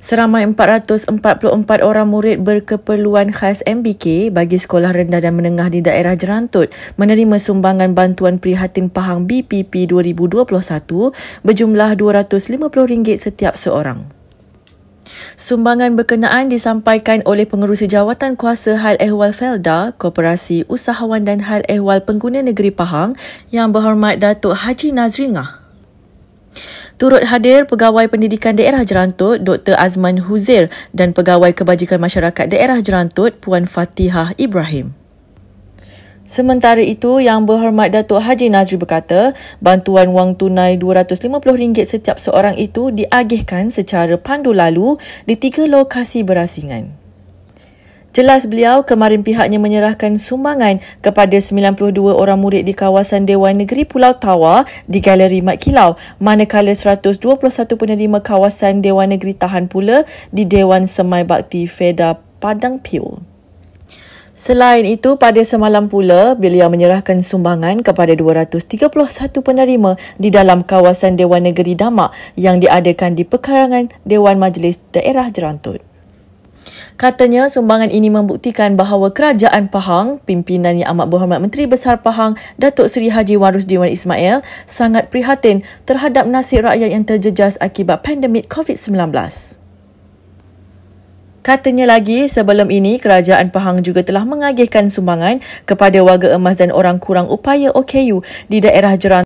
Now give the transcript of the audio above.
Seramai 444 orang murid berkeperluan khas MBK bagi sekolah rendah dan menengah di daerah Jerantut menerima sumbangan bantuan prihatin pahang BPP 2021 berjumlah RM250 setiap seorang. Sumbangan berkenaan disampaikan oleh Pengerusi Jawatan Kuasa Hal Ehwal Felda, Koperasi Usahawan dan Hal Ehwal Pengguna Negeri Pahang yang berhormat Datuk Haji Nazringah. Turut hadir Pegawai Pendidikan Daerah Jerantut Dr. Azman Huzir dan Pegawai Kebajikan Masyarakat Daerah Jerantut Puan Fatihah Ibrahim. Sementara itu, Yang Berhormat Datuk Haji Nazri berkata, bantuan wang tunai RM250 setiap seorang itu diagihkan secara pandu lalu di tiga lokasi berasingan. Jelas beliau kemarin pihaknya menyerahkan sumbangan kepada 92 orang murid di kawasan Dewan Negeri Pulau Tawar di Galeri Mat Kilau manakala 121 penerima kawasan Dewan Negeri Tahan pula di Dewan Semai Bakti Feda Padang Piu. Selain itu, pada semalam pula, beliau menyerahkan sumbangan kepada 231 penerima di dalam kawasan Dewan Negeri Damak yang diadakan di pekarangan Dewan Majlis Daerah Jerantut. Katanya sumbangan ini membuktikan bahawa kerajaan Pahang, pimpinan yang amat berhormat Menteri Besar Pahang, Datuk Seri Haji Warus Dewan Ismail, sangat prihatin terhadap nasib rakyat yang terjejas akibat pandemik COVID-19. Katanya lagi, sebelum ini kerajaan Pahang juga telah mengagihkan sumbangan kepada warga emas dan orang kurang upaya OKU di daerah jeran